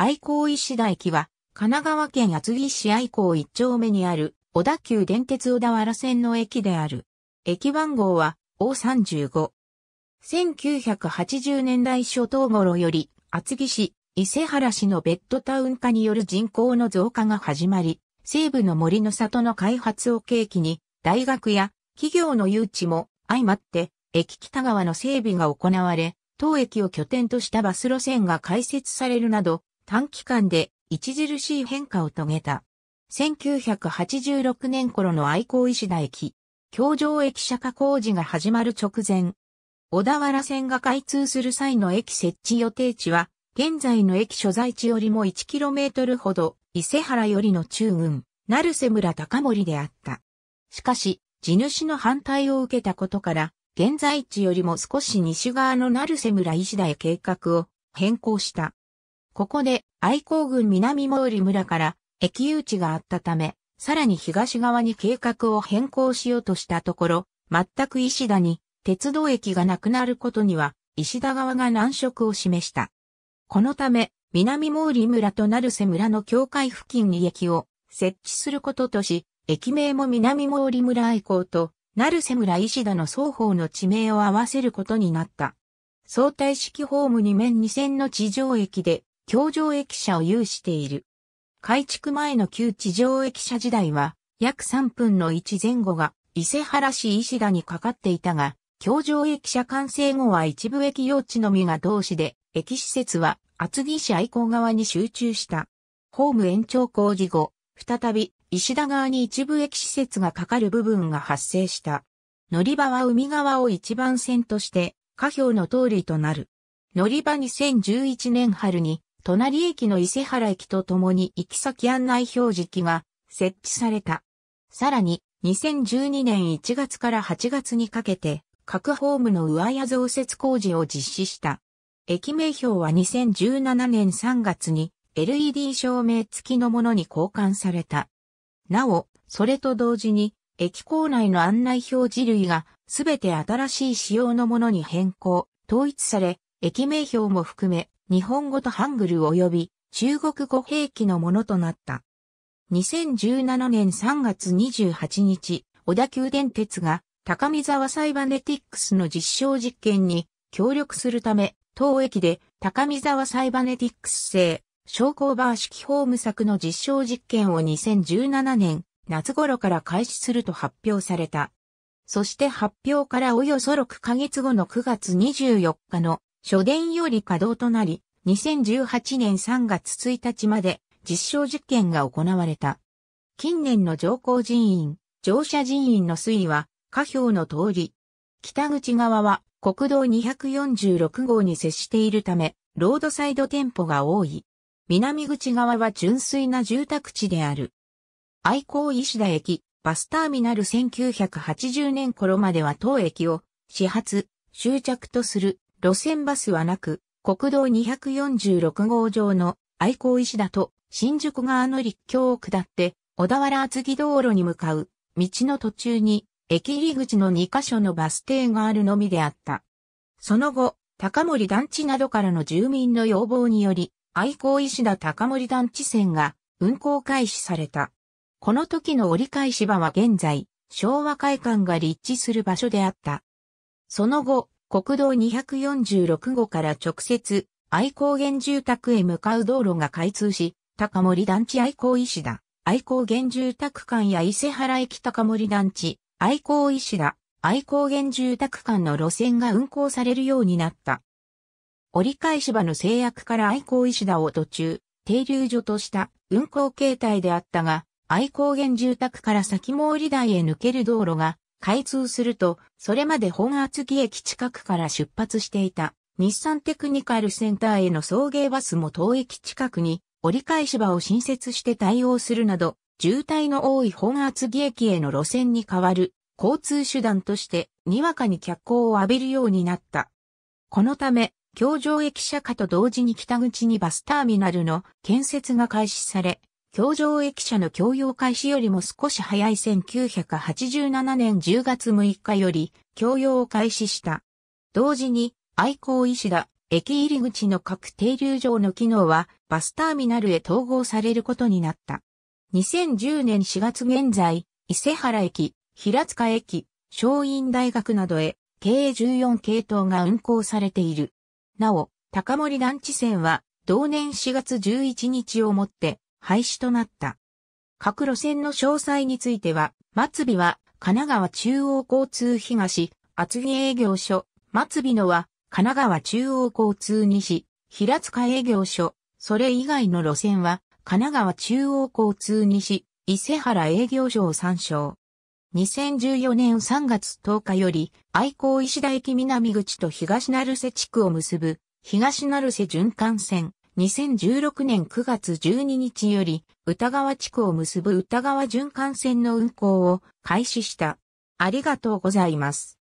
愛好石田駅は、神奈川県厚木市愛好一丁目にある、小田急電鉄小田原線の駅である。駅番号は、O35。1980年代初頭頃より、厚木市、伊勢原市のベッドタウン化による人口の増加が始まり、西部の森の里の開発を契機に、大学や企業の誘致も相まって、駅北側の整備が行われ、当駅を拠点としたバス路線が開設されるなど、短期間で著しい変化を遂げた。1986年頃の愛好医師田駅、京城駅舎化工事が始まる直前、小田原線が開通する際の駅設置予定地は、現在の駅所在地よりも 1km ほど、伊勢原よりの中軍、成瀬村高森であった。しかし、地主の反対を受けたことから、現在地よりも少し西側の成瀬村石田へ計画を変更した。ここで愛好郡南毛利村から駅誘致があったため、さらに東側に計画を変更しようとしたところ、全く石田に鉄道駅がなくなることには石田側が難色を示した。このため、南毛利村と成瀬村の境界付近に駅を設置することとし、駅名も南毛利村愛好と成瀬村石田の双方の地名を合わせることになった。相対式ホーム2面2線の地上駅で橋上駅舎を有している。改築前の旧地上駅舎時代は、約3分の1前後が伊勢原市石田にかかっていたが、橋上駅舎完成後は一部駅用地のみが同市で、駅施設は厚木市愛好側に集中した。ホーム延長工事後、再び石田側に一部駅施設がかかる部分が発生した。乗り場は海側を一番線として、下表の通りとなる。乗り場2011年春に隣駅の伊勢原駅とともに行き先案内表示機が設置された。さらに、2012年1月から8月にかけて、各ホームの上屋増設工事を実施した。駅名標は2017年3月に LED 照明付きのものに交換された。なお、それと同時に、駅構内の案内表示類がすべて新しい仕様のものに変更、統一され、駅名標も含め日本語とハングル及び中国語兵器のものとなった。2017年3月28日、小田急電鉄が高見沢サイバネティックスの実証実験に協力するため、当駅で高見沢サイバネティックス製昇降バー式ホーム作の実証実験を2017年夏頃から開始すると発表された。そして発表からおよそ6ヶ月後の9月24日の初電より稼働となり、2018年3月1日まで実証実験が行われた。近年の乗降人員、乗車人員の推移は、下表の通り。北口側は国道246号に接しているため、ロードサイド店舗が多い。南口側は純粋な住宅地である。愛好石田駅、バスターミナル1980年頃までは当駅を始発、終着とする路線バスはなく、国道246号上の愛好石田と新宿側の立教を下って、小田原厚木道路に向かう、道の途中に、駅入り口の2カ所のバス停があるのみであった。その後、高森団地などからの住民の要望により、愛好石田高森団地線が運行開始された。この時の折り返し場は現在、昭和会館が立地する場所であった。その後、国道246号から直接、愛好原住宅へ向かう道路が開通し、高森団地愛好医師だ。愛好原住宅間や伊勢原駅高森団地、愛好医師だ。愛好原住宅間の路線が運行されるようになった。折り返し場の制約から愛好医師だを途中、停留所とした運行形態であったが、愛好原住宅から先折り台へ抜ける道路が開通すると、それまで本厚木駅近くから出発していた日産テクニカルセンターへの送迎バスも当駅近くに折り返し場を新設して対応するなど、渋滞の多い本厚木駅への路線に変わる交通手段としてにわかに脚光を浴びるようになった。このため、京上駅舎下と同時に北口にバスターミナルの建設が開始され、京上駅舎の供用開始よりも少し早い1987年10月6日より供用を開始した。同時に愛好師だ。駅入り口の各停留場の機能はバスターミナルへ統合されることになった。2010年4月現在、伊勢原駅、平塚駅、松陰大学などへ計14系統が運行されている。なお、高森団地線は同年4月11日をもって廃止となった。各路線の詳細については、末尾は神奈川中央交通東、厚木営業所、末尾のは神奈川中央交通西、平塚営業所、それ以外の路線は神奈川中央交通西、伊勢原営業所を参照。2014年3月10日より、愛好石田駅南口と東成瀬地区を結ぶ、東成瀬循環線、2016年9月12日より、歌川地区を結ぶ歌川循環線の運行を開始した。ありがとうございます。